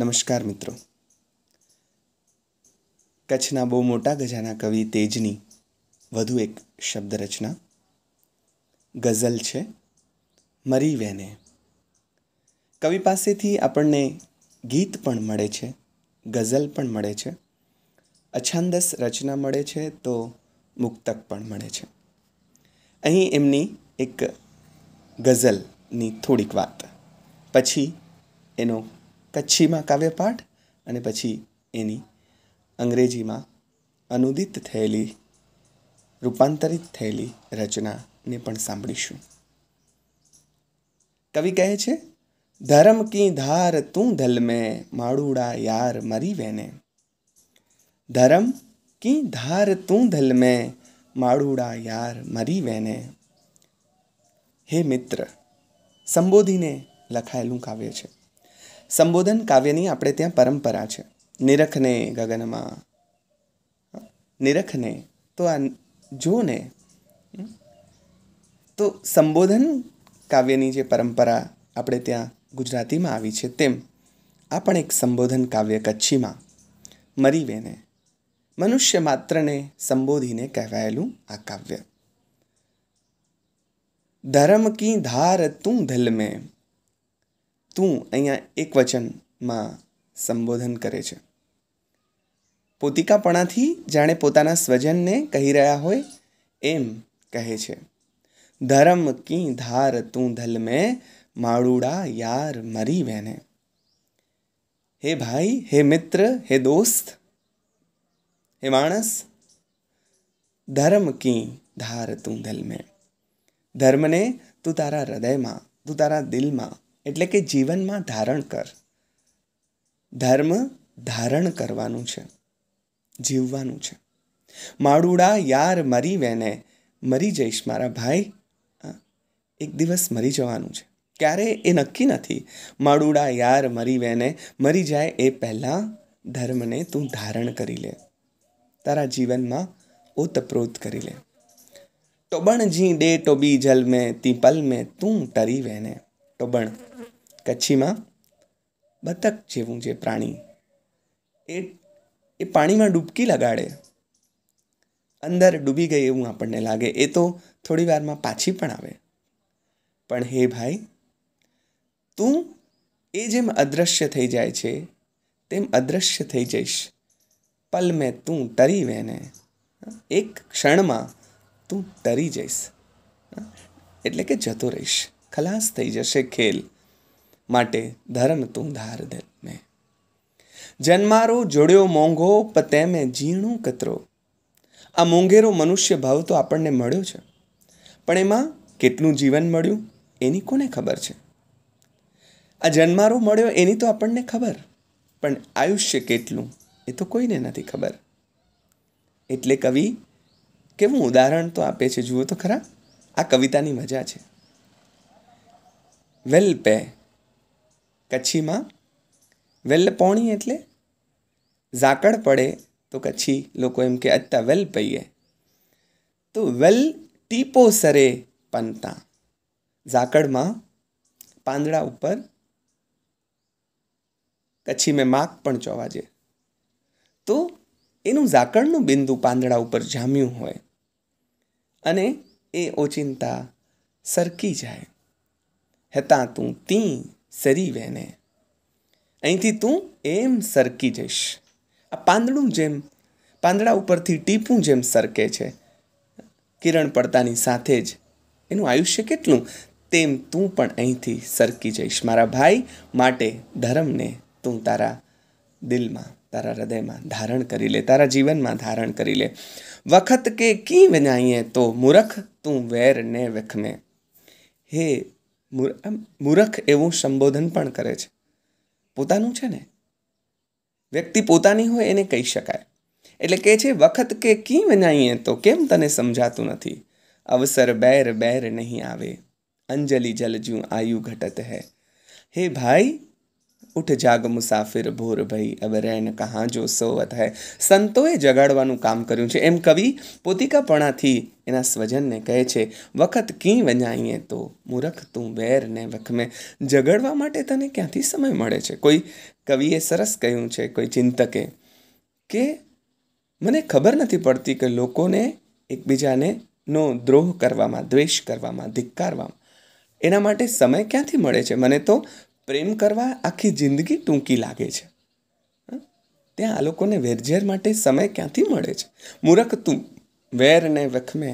નમસ્કાર મિત્રો કચ્છના બહુ મોટા ગજાના કવિ તેજની વધુ એક શબ્દ રચના ગઝલ છે મરી વેને કવિ પાસેથી આપણને ગીત પણ મળે છે ગઝલ પણ મળે છે અછાંદસ રચના મળે છે તો મુક્તક પણ મળે છે અહીં એમની એક ગઝલની થોડીક વાત પછી એનો કચ્છીમાં કાવ્યપાઠ અને પછી એની અંગ્રેજીમાં અનુદિત થયેલી રૂપાંતરિત થયેલી રચનાને પણ સાંભળીશું કવિ કહે છે ધર્મ કી ધાર તું ધલ મેં માળુડા યાર મરી વેને ધર્મ કી ધાર તું ધલ મેં માળુડા યાર મરી વેને હે મિત્ર સંબોધીને લખાયેલું કાવ્ય છે સંબોધન કાવ્યની આપણે ત્યાં પરંપરા છે નિરખને ગગનમાં નિરખને તો આ જો ને તો સંબોધન કાવ્યની જે પરંપરા આપણે ત્યાં ગુજરાતીમાં આવી છે તેમ આ પણ એક સંબોધન કાવ્ય કચ્છીમાં મરીવેને મનુષ્ય માત્રને સંબોધીને કહેવાયેલું આ કાવ્ય ધર્મ કી ધાર તું દિલ મેં તું અહીંયા એક વચનમાં સંબોધન કરે છે પોતિકાપણાથી જાણે પોતાના સ્વજનને કહી રહ્યા હોય એમ કહે છે ધર્મ કી ધાર તું ધલ મેં માળુડા યાર મરી વેને હે ભાઈ હે મિત્ર હે દોસ્ત હે માણસ ધર્મ કી ધાર તું ધલ મેં ધર્મને તું તારા હૃદયમાં તું તારા દિલમાં એટલે કે જીવનમાં ધારણ કર ધર્મ ધારણ કરવાનું છે જીવવાનું છે માડુડા યાર મરી વેને મરી જઈશ મારા ભાઈ એક દિવસ મરી જવાનું છે ક્યારે એ નક્કી નથી માડુડા યાર મરી વેને મરી જાય એ પહેલાં ધર્મને તું ધારણ કરી લે તારા જીવનમાં ઓતપ્રોત કરી લે ટોબણ જી ડે ટોબી જલ મેં તી પલ મેં તું ટરી વેને ટોબણ કચ્છીમાં બતક જેવું જે પ્રાણી એ એ પાણીમાં ડૂબકી લગાડે અંદર ડૂબી ગઈ એવું આપણને લાગે એ તો થોડી વારમાં પાછી પણ આવે પણ હે ભાઈ તું એ જેમ અદૃશ્ય થઈ જાય છે તેમ અદૃશ્ય થઈ જઈશ પલ મેં તું તરી વેને એક ક્ષણમાં તું તરી જઈશ એટલે કે જતો રહીશ ખલાસ થઈ જશે ખેલ માટે ધર્મ તું ધાર દિલ મેં જન્મારો જોડ્યો મોંઘો પતે મેં ઝીણું કતરો આ મોંઘેરો મનુષ્ય ભાવ તો આપણને મળ્યો છે પણ એમાં કેટલું જીવન મળ્યું એની કોને ખબર છે આ જન્મારો મળ્યો એની તો આપણને ખબર પણ આયુષ્ય કેટલું એ તો કોઈને નથી ખબર એટલે કવિ કેવું ઉદાહરણ તો આપે છે જુઓ તો ખરા આ કવિતાની મજા છે વેલ પે કચ્છીમાં વેલ્લપોણી એટલે ઝાકળ પડે તો કચ્છી લોકો એમ કે અત્તા વેલ પૈયે તો વેલ ટીપો સરે પનતા ઝાકળમાં પાંદડા ઉપર કચ્છી મેં માગ પણ ચોવાજે તો એનું ઝાકળનું બિંદુ પાંદડા ઉપર જામ્યું હોય અને એ ઓચિંતા સરકી જાય હેતા તું તી સરી વહેને અહીંથી તું એમ સરકી જઈશ આ પાંદડું જેમ પાંદડા ઉપરથી ટીપું જેમ સરકે છે કિરણ પડતાની સાથે જ એનું આયુષ્ય કેટલું તેમ તું પણ અહીંથી સરકી જઈશ મારા ભાઈ માટે ધર્મને તું તારા દિલમાં તારા હૃદયમાં ધારણ કરી લે તારા જીવનમાં ધારણ કરી લે વખત કે કી વિનાઈએ તો મૂરખ તું વેર ને વખમે હે મૂરખ એવું સંબોધન પણ કરે છે પોતાનું છે ને વ્યક્તિ પોતાની હોય એને કહી શકાય એટલે કહે છે વખત કે કેમ નાઈએ તો કેમ તને સમજાતું નથી અવસર બેર બેર નહીં આવે અંજલિ જલજું આયુ ઘટત હે હે ભાઈ ઉઠ જાગ મુસાફિર ભોર ભઈ અબ રહેન કહાં જો સોવત હૈ સંતોએ જગાડવાનું કામ કર્યું છે એમ કવિ પોતિકાપણાથી એના સ્વજનને કહે છે વખત કી વંજાઈએ તો મૂરખ તું વેર ને વખમે જગાડવા માટે તને ક્યાંથી સમય મળે છે કોઈ કવિએ સરસ કહ્યું છે કોઈ ચિંતકે કે મને ખબર નથી પડતી કે લોકોને એકબીજાને નો દ્રોહ કરવામાં દ્વેષ કરવામાં ધિક્કારવામાં એના માટે સમય ક્યાંથી મળે છે મને તો પ્રેમ કરવા આખી જિંદગી ટૂંકી લાગે છે ત્યાં આ લોકોને વેરઝેર માટે સમય ક્યાંથી મળે છે મૂરખ તું વેર ને વખમે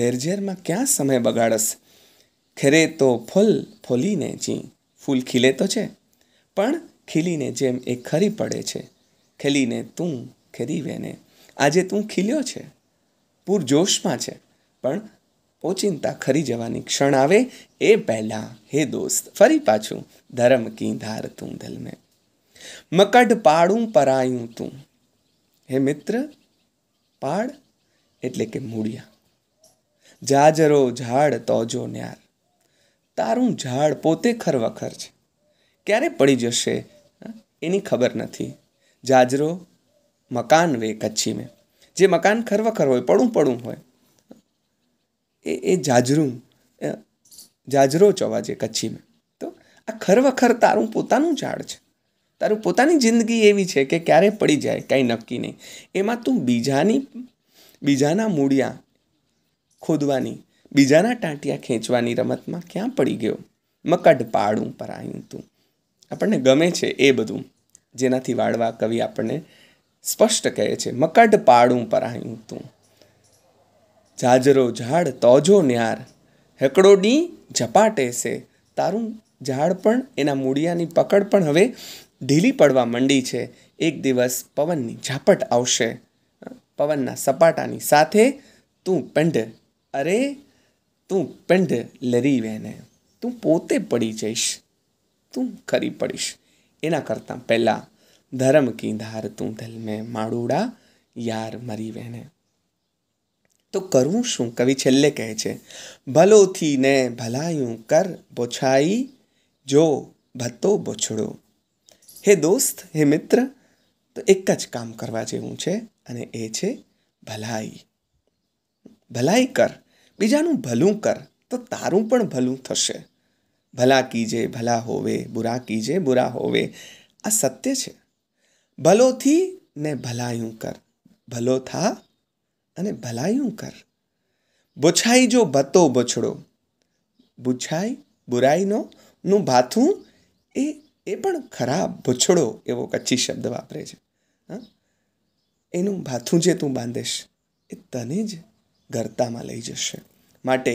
વેરઝેરમાં ક્યાં સમય બગાડસ ખેરે તો ફૂલ ફોલીને જી ફૂલ ખીલે તો છે પણ ખીલીને જેમ એ ખરી પડે છે ખીલીને તું ખેરી વેને આજે તું ખીલ્યો છે પૂર જોશમાં છે પણ ઓચિંતા ખરી જવાની ક્ષણ આવે એ પહેલાં હે દોસ્ત ફરી પાછું ધર્મ કી ધાર તું દિલ મેં મકડ પાડું પરાયું તું હે મિત્ર પાડ એટલે કે મૂળિયા જાજરો ઝાડ તોજો ન્યાર તારું ઝાડ પોતે ખરવખર છે ક્યારે પડી જશે એની ખબર નથી જાજરો મકાન વે કચ્છી મેં જે મકાન ખરવખર હોય પડું પડું હોય એ એ જાજરું જાજરો ચવા છે કચ્છી તો આ ખરવખર તારું પોતાનું ઝાડ છે તારું પોતાની જિંદગી એવી છે કે ક્યારે પડી જાય કાંઈ નક્કી નહીં એમાં તું બીજાની બીજાના મૂળિયા ખોદવાની બીજાના ટાંટિયા ખેંચવાની રમતમાં ક્યાં પડી ગયો મકડ પાડું પરાયું તું આપણને ગમે છે એ બધું જેનાથી વાળવા કવિ આપણને સ્પષ્ટ કહે છે મકડ પાડું પરાયું તું ઝાજરો ઝાડ તોજો ન્યાર હેકડો ડી ઝપાટે છે તારું ઝાડ પણ એના મૂળિયાની પકડ પણ હવે ઢીલી પડવા માંડી છે એક દિવસ પવનની ઝાપટ આવશે પવનના સપાટાની સાથે તું પેંડ અરે તું પેંડ લરી વહેને તું પોતે પડી જઈશ તું ખરી પડીશ એના કરતાં પહેલાં ધરમ કી ધાર તું ધલમે મેં માડુડા યાર મરી વહેને તો કરવું શું કવિ છેલ્લે કહે છે ભલોથી ને ભલાયું કર બોછાઈ જો ભતો બોછડો હે દોસ્ત હે મિત્ર તો એક જ કામ કરવા જેવું છે અને એ છે ભલાઈ ભલાઈ કર બીજાનું ભલું કર તો તારું પણ ભલું થશે ભલા કીજે ભલા હોવે બુરા કીજે બુરા હોવે આ સત્ય છે ભલોથી ને ભલાયું કર ભલો થા અને ભલાઈયું કર બુછાઈ જો બતો બછડો બુછાઈ બુરાઈનો નું ભાથું એ એ પણ ખરાબ ભૂછડો એવો કચ્છી શબ્દ વાપરે છે હા એનું ભાથું જે તું બાંધીશ એ તને જ ગરતામાં લઈ જશે માટે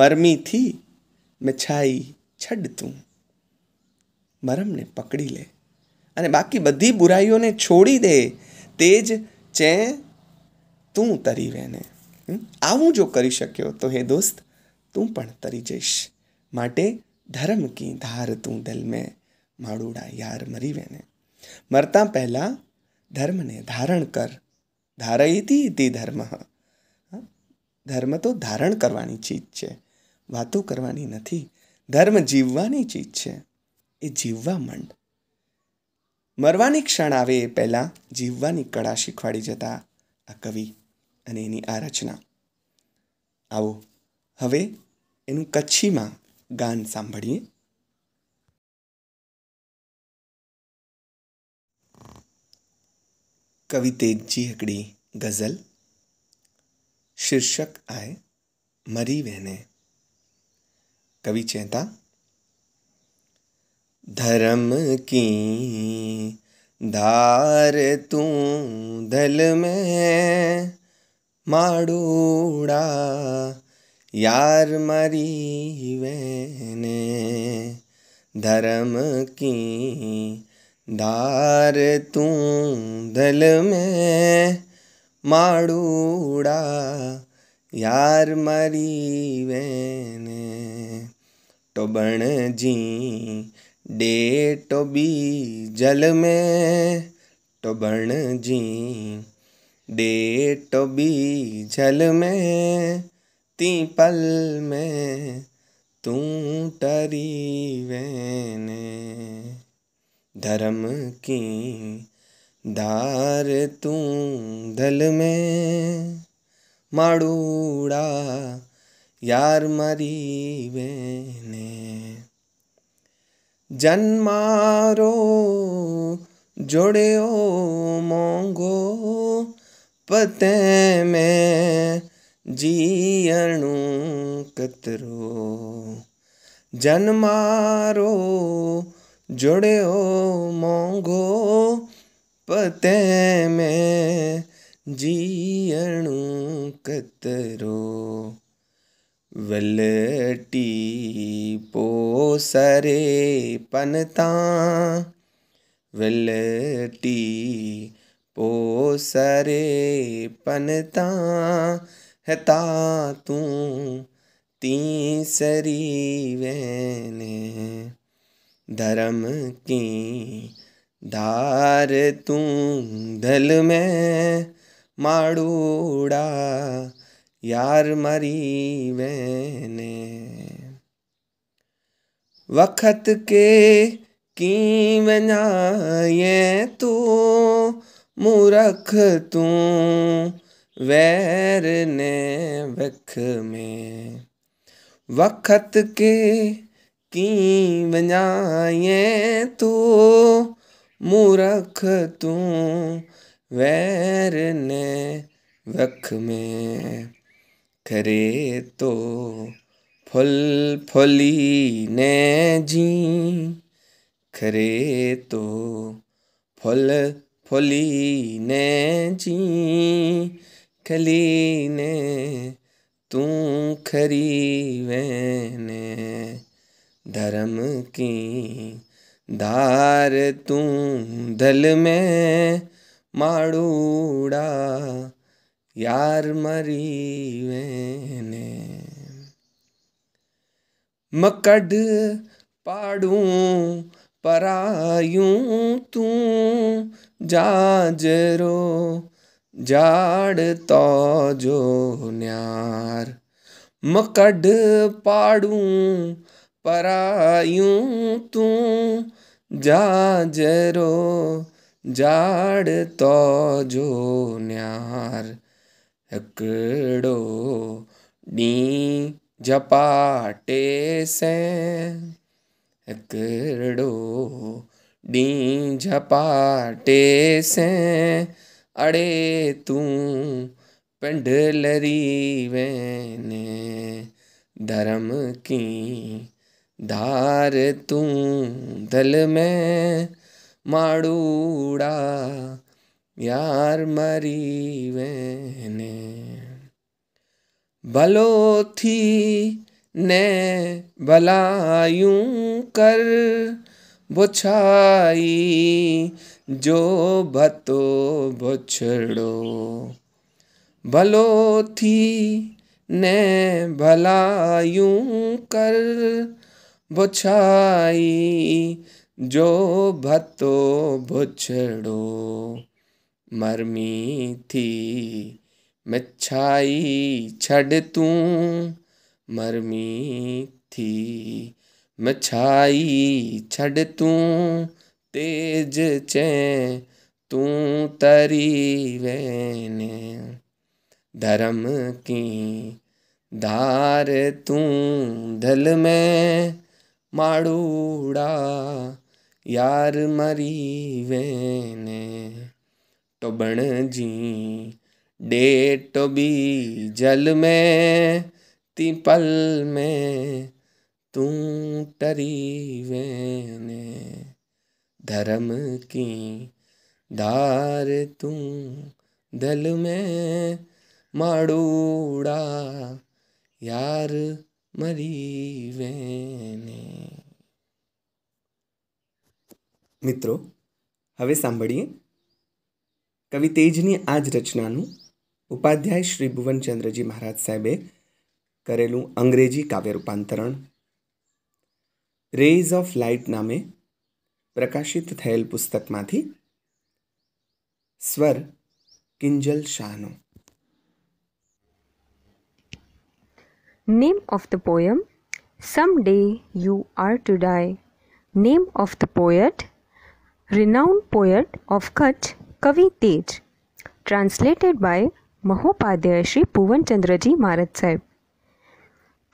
મરમીથી મિછાઈ છડ તું મરમને પકડી લે અને બાકી બધી બુરાઈઓને છોડી દે તે જ ચેં તું તરી વહેને આવું જો કરી શક્યો તો હે દોસ્ત તું પણ તરી જઈશ માટે ધર્મ કી ધાર તું દિલ મેં માડુડા યાર મરી વેને મરતા પહેલાં ધર્મને ધારણ કર ધારયતી તે ધર્મ ધર્મ તો ધારણ કરવાની ચીજ છે વાતો કરવાની નથી ધર્મ જીવવાની ચીજ છે એ જીવવા માંડ મરવાની ક્ષણ આવે એ પહેલાં જીવવાની કળા શીખવાડી જતા આ કવિ અને એની આ રચના આવો હવે એનું કચ્છીમાં ગાન સાંભળીએ કવિ તેજજી હકડી ગઝલ શીર્ષક આય મરી વહેને कवि चेता धर्म की धार तू दल में માડુડા યાર મારી વેને ધર્મ કી धार तू दल में माड़ूड़ा यार मरी वेने टोबण जी डे टोबी जल में टोबण जी दे टोबी जल में ती पल में तू टरी वेने धर्म की धार तू धल में माड़ूड़ा यार मरी वेने જન્મારો જોડ્યો મોંઘો ਪਤੇ ਮੈਂ ਜੀਅਣੂ ਕਤਰੋ ਜਨਮਾਰੋ ਜੁੜਿਓ ਮੰਗੋ ਪਤੇ ਮੈਂ ਜੀਅਣੂ ਕਤਰੋ ਵਲਟੀ ਪੋਸਰੇ ਪਨਤਾ ਵਲਟੀ પોસરે પનતા હતા તું તીસરી વેને धर्म की धार तू धल में माड़ूड़ा यार मरी वेने वक्त के की बनाए तू મૂરખ તું વૈરને વખ મેં વખત કે કી બનાયે તો મૂરખ તું વૈરને વખ મેં કરે તો ફલ ફલીને જી ખરે તો ફલ ફોલીને જી ખલીને તું ખરી વેને धर्म की धार तू धल में माड़ूड़ा यार मरी वेने मकड पाड़ू परायूं तू જાજરો જાડ તો જો ન્યાર મકડ પાડું પરાયું તું જાજરો જાડ તો જો ન્યાર હકડો ડી જપાટે સે હકડો ડી ઝપાટે સે અડે તું પેંડલરી વેને ધર્મ કી ધાર તું ધલ મેં માડુડા યાર મરી વેને ભલોથી ને ભલાયું કર બોછાઈ જો ભાતો ભોછડો ભલોથી ને ભલાયું કર બોછાઈ જો ભાતો ભોછડો મરમીથી મિચ્છાઈ છડ તું મરમીથી મછાઈ છડ તું તેજ છે તું તરી વેને ધર્મ કી ધાર તું ધલ મેં માળુડા યાર મરી વેને ટોબણજી ડે ટોબી જલ મેં તિપલ મેં તું ટરી વેને धर्म કી धार તું દલ મેં માડુડા યાર મરી વેને મિત્રો હવે સાંભળીએ કવિ તેજની આ જ રચનાનું ઉપાધ્યાય શ્રી ભુવનચંદ્રજી મહારાજ સાહેબે કરેલું અંગ્રેજી કાવ્ય રૂપાંતરણ રેઝ ઓફ લાઇટ નામે પ્રકાશિત થયેલ પુસ્તકમાંથી સ્વર Kinjal શાહનો Name of the poem Someday You Are to Die. Name of the poet Renowned poet of Kutch Kavi Tej. Translated by Mahopadhyay Shri Puvan Chandraji Maharaj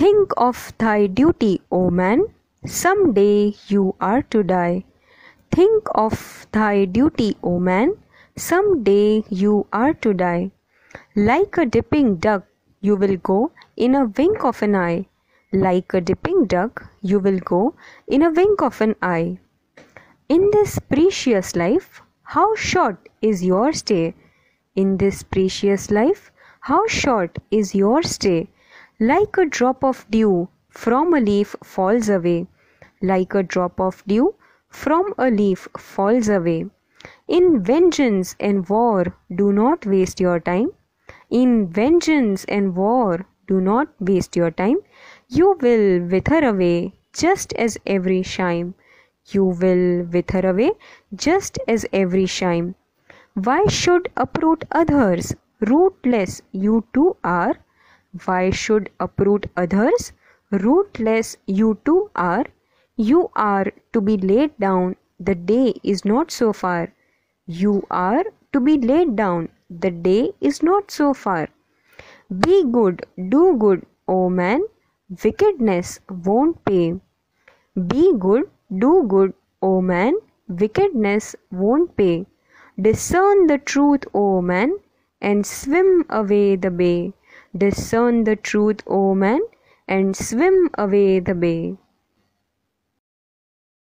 Think of thy duty, O man. Some day you are to die. Think of thy duty, O man. Some day you are to die. Like a dipping duck, you will go in a wink of an eye. Like a dipping duck, you will go in a wink of an eye. In this precious life, how short is your stay? In this precious life, how short is your stay? Like a drop of dew from a leaf falls away like a drop of dew from a leaf falls away. In vengeance and war, do not waste your time. In vengeance and war, do not waste your time. You will wither away just as every shime. You will wither away just as every shime. Why should uproot others? Rootless you too are. Why should uproot others? Rootless you too are. You are to be laid down, the day is not so far. You are to be laid down, the day is not so far. Be good, do good, O man, wickedness won't pay. Be good, do good, O man, wickedness won't pay. Discern the truth, O man, and swim away the bay. Discern the truth, O man, and swim away the bay.